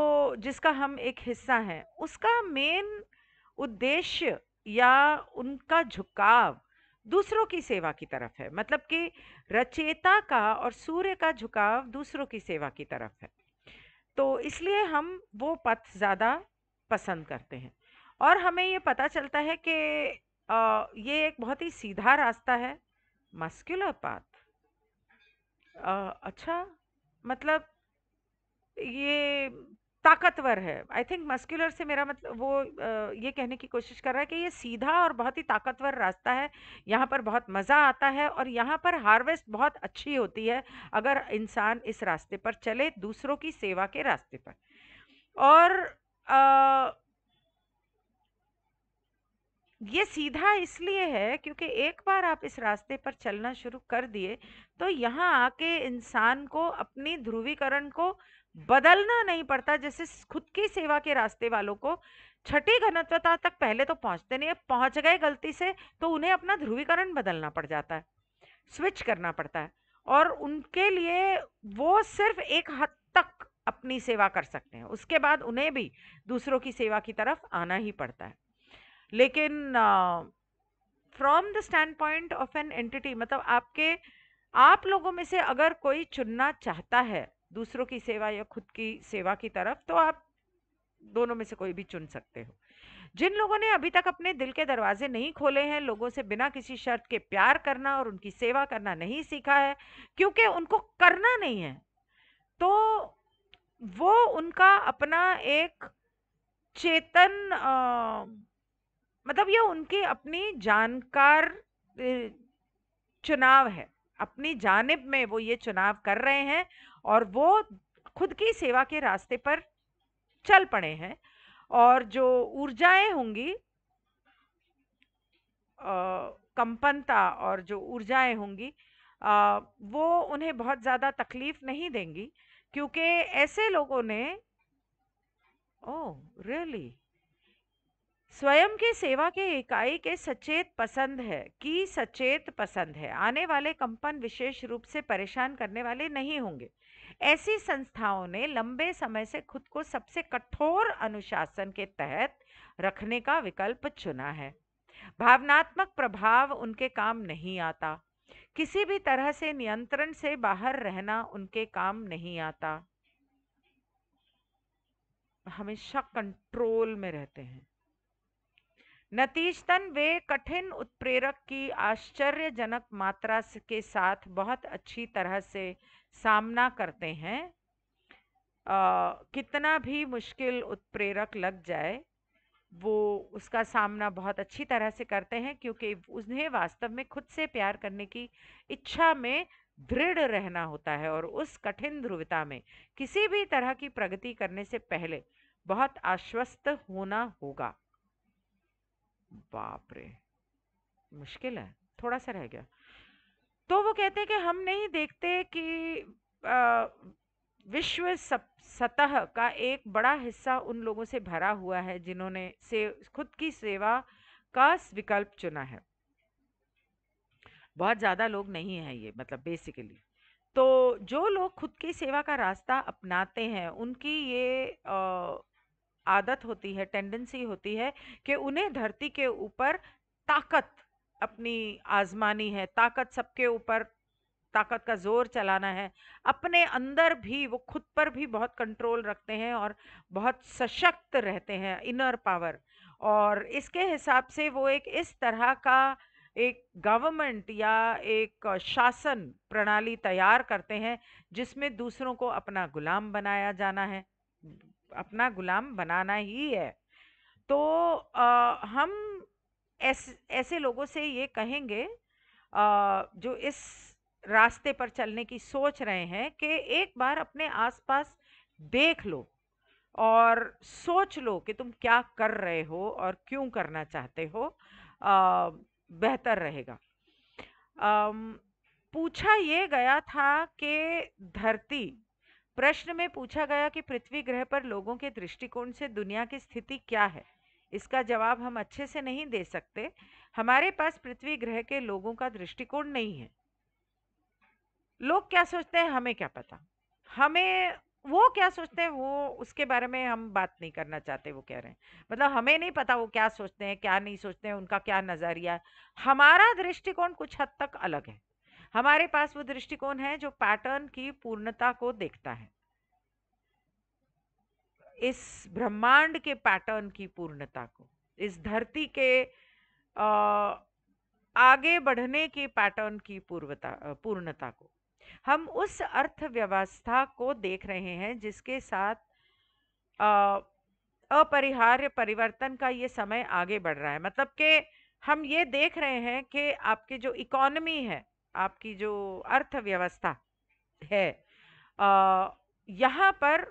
जिसका हम एक हिस्सा हैं उसका मेन उद्देश्य या उनका झुकाव दूसरों की सेवा की तरफ है मतलब कि रचेता का और सूर्य का झुकाव दूसरों की सेवा की तरफ है तो इसलिए हम वो पथ ज़्यादा पसंद करते हैं और हमें ये पता चलता है कि ये एक बहुत ही सीधा रास्ता है मस्कुलर पाथ अच्छा मतलब ये ताकतवर है आई थिंक मस्कुलर से मेरा मतलब वो आ, ये कहने की कोशिश कर रहा है कि ये सीधा और बहुत ही ताकतवर रास्ता है यहाँ पर बहुत मज़ा आता है और यहाँ पर हार्वेस्ट बहुत अच्छी होती है अगर इंसान इस रास्ते पर चले दूसरों की सेवा के रास्ते पर और आ, ये सीधा इसलिए है क्योंकि एक बार आप इस रास्ते पर चलना शुरू कर दिए तो यहाँ आके इंसान को अपनी ध्रुवीकरण को बदलना नहीं पड़ता जैसे खुद की सेवा के रास्ते वालों को छठी घनत्वता तक पहले तो पहुँचते नहीं पहुँच गए गलती से तो उन्हें अपना ध्रुवीकरण बदलना पड़ जाता है स्विच करना पड़ता है और उनके लिए वो सिर्फ एक हद तक अपनी सेवा कर सकते हैं उसके बाद उन्हें भी दूसरों की सेवा की तरफ आना ही पड़ता है लेकिन from the standpoint of an entity मतलब आपके आप लोगों में से अगर कोई चुनना चाहता है दूसरों की सेवा या खुद की सेवा की तरफ तो आप दोनों में से कोई भी चुन सकते हो जिन लोगों ने अभी तक अपने दिल के दरवाजे नहीं खोले हैं लोगों से बिना किसी शर्त के प्यार करना और उनकी सेवा करना नहीं सीखा है क्योंकि उनको करना नहीं है तो वो उनका अपना एक चेतन आ, मतलब यह उनके अपनी जानकार चुनाव है अपनी जानब में वो ये चुनाव कर रहे हैं और वो खुद की सेवा के रास्ते पर चल पड़े हैं और जो ऊर्जाएं होंगी कंपनता और जो ऊर्जाएं होंगी वो उन्हें बहुत ज़्यादा तकलीफ नहीं देंगी क्योंकि ऐसे लोगों ने ओ रियली स्वयं की सेवा के इकाई के सचेत पसंद है कि सचेत पसंद है आने वाले कंपन विशेष रूप से परेशान करने वाले नहीं होंगे ऐसी संस्थाओं ने लंबे समय से खुद को सबसे कठोर अनुशासन के तहत रखने का विकल्प चुना है भावनात्मक प्रभाव उनके काम नहीं आता किसी भी तरह से नियंत्रण से बाहर रहना उनके काम नहीं आता हमेशा कंट्रोल में रहते हैं नतीजतन वे कठिन उत्प्रेरक की आश्चर्यजनक मात्रा के साथ बहुत अच्छी तरह से सामना करते हैं आ, कितना भी मुश्किल उत्प्रेरक लग जाए वो उसका सामना बहुत अच्छी तरह से करते हैं क्योंकि उन्हें वास्तव में खुद से प्यार करने की इच्छा में दृढ़ रहना होता है और उस कठिन ध्रुवता में किसी भी तरह की प्रगति करने से पहले बहुत आश्वस्त होना होगा बाप रे मुश्किल है थोड़ा सा रह गया तो वो कहते हैं कि हम नहीं देखते कि विश्व सतह का एक बड़ा हिस्सा उन लोगों से भरा हुआ है जिन्होंने से खुद की सेवा का विकल्प चुना है बहुत ज़्यादा लोग नहीं हैं ये मतलब बेसिकली तो जो लोग खुद की सेवा का रास्ता अपनाते हैं उनकी ये आ, आदत होती है टेंडेंसी होती है कि उन्हें धरती के ऊपर ताकत अपनी आजमानी है ताकत सबके ऊपर ताकत का जोर चलाना है अपने अंदर भी वो खुद पर भी बहुत कंट्रोल रखते हैं और बहुत सशक्त रहते हैं इनर पावर और इसके हिसाब से वो एक इस तरह का एक गवर्नमेंट या एक शासन प्रणाली तैयार करते हैं जिसमें दूसरों को अपना गुलाम बनाया जाना है अपना गुलाम बनाना ही है तो आ, हम ऐस, ऐसे लोगों से ये कहेंगे आ, जो इस रास्ते पर चलने की सोच रहे हैं कि एक बार अपने आसपास देख लो और सोच लो कि तुम क्या कर रहे हो और क्यों करना चाहते हो बेहतर रहेगा आ, पूछा ये गया था कि धरती प्रश्न में पूछा गया कि पृथ्वी ग्रह पर लोगों के दृष्टिकोण से दुनिया की स्थिति क्या है इसका जवाब हम अच्छे से नहीं दे सकते हमारे पास पृथ्वी ग्रह के लोगों का दृष्टिकोण नहीं है लोग क्या सोचते हैं हमें क्या पता हमें वो क्या सोचते हैं वो उसके बारे में हम बात नहीं करना चाहते वो कह रहे हैं मतलब हमें नहीं पता वो क्या सोचते हैं क्या नहीं सोचते हैं उनका क्या नज़रिया है हमारा दृष्टिकोण कुछ हद तक अलग है हमारे पास वो दृष्टिकोण है जो पैटर्न की पूर्णता को देखता है इस ब्रह्मांड के पैटर्न की पूर्णता को इस धरती के आगे बढ़ने के पैटर्न की पूर्वता पूर्णता को हम उस अर्थव्यवस्था को देख रहे हैं जिसके साथ अपरिहार्य परिवर्तन का ये समय आगे बढ़ रहा है मतलब कि हम ये देख रहे हैं कि आपके जो इकोनमी है आपकी जो अर्थव्यवस्था है यहाँ पर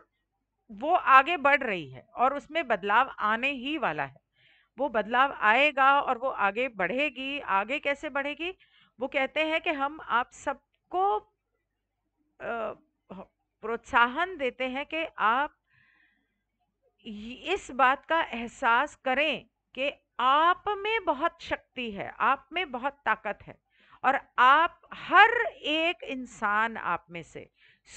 वो आगे बढ़ रही है और उसमें बदलाव आने ही वाला है वो बदलाव आएगा और वो आगे बढ़ेगी आगे कैसे बढ़ेगी वो कहते हैं कि हम आप सबको प्रोत्साहन देते हैं कि आप इस बात का एहसास करें कि आप में बहुत शक्ति है आप में बहुत ताकत है और आप हर एक इंसान आप में से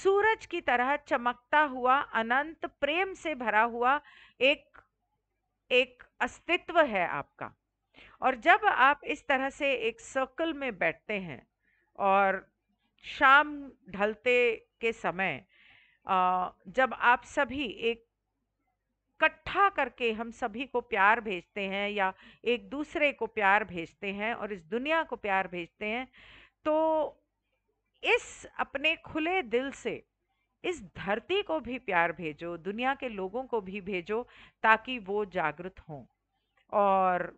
सूरज की तरह चमकता हुआ अनंत प्रेम से भरा हुआ एक एक अस्तित्व है आपका और जब आप इस तरह से एक सर्कल में बैठते हैं और शाम ढलते के समय जब आप सभी एक इकट्ठा करके हम सभी को प्यार भेजते हैं या एक दूसरे को प्यार भेजते हैं और इस दुनिया को प्यार भेजते हैं तो इस अपने खुले दिल से इस धरती को भी प्यार भेजो दुनिया के लोगों को भी भेजो ताकि वो जागृत हों और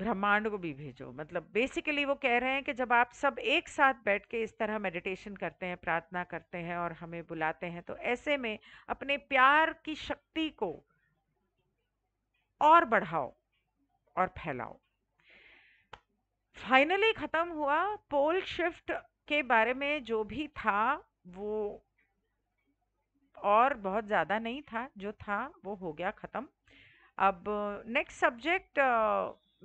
ब्रह्मांड को भी भेजो मतलब बेसिकली वो कह रहे हैं कि जब आप सब एक साथ बैठ के इस तरह मेडिटेशन करते हैं प्रार्थना करते हैं और हमें बुलाते हैं तो ऐसे में अपने प्यार की शक्ति को और बढ़ाओ और फैलाओ फाइनली ख़त्म हुआ पोल शिफ्ट के बारे में जो भी था वो और बहुत ज़्यादा नहीं था जो था वो हो गया ख़त्म अब नेक्स्ट सब्जेक्ट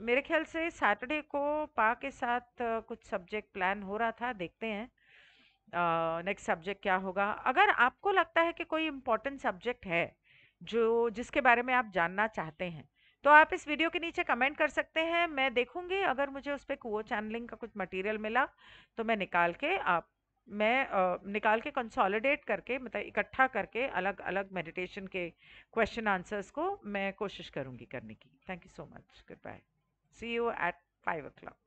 मेरे ख्याल से सैटरडे को पा के साथ कुछ सब्जेक्ट प्लान हो रहा था देखते हैं नेक्स्ट सब्जेक्ट क्या होगा अगर आपको लगता है कि कोई इम्पोर्टेंट सब्जेक्ट है जो जिसके बारे में आप जानना चाहते हैं तो आप इस वीडियो के नीचे कमेंट कर सकते हैं मैं देखूंगी अगर मुझे उस पर कुओ चैनलिंग का कुछ मटेरियल मिला तो मैं निकाल के आप मैं आ, निकाल के कंसोलिडेट करके मतलब इकट्ठा करके अलग अलग मेडिटेशन के क्वेश्चन आंसर्स को मैं कोशिश करूँगी करने की thank you so much goodbye See you at 5 o'clock.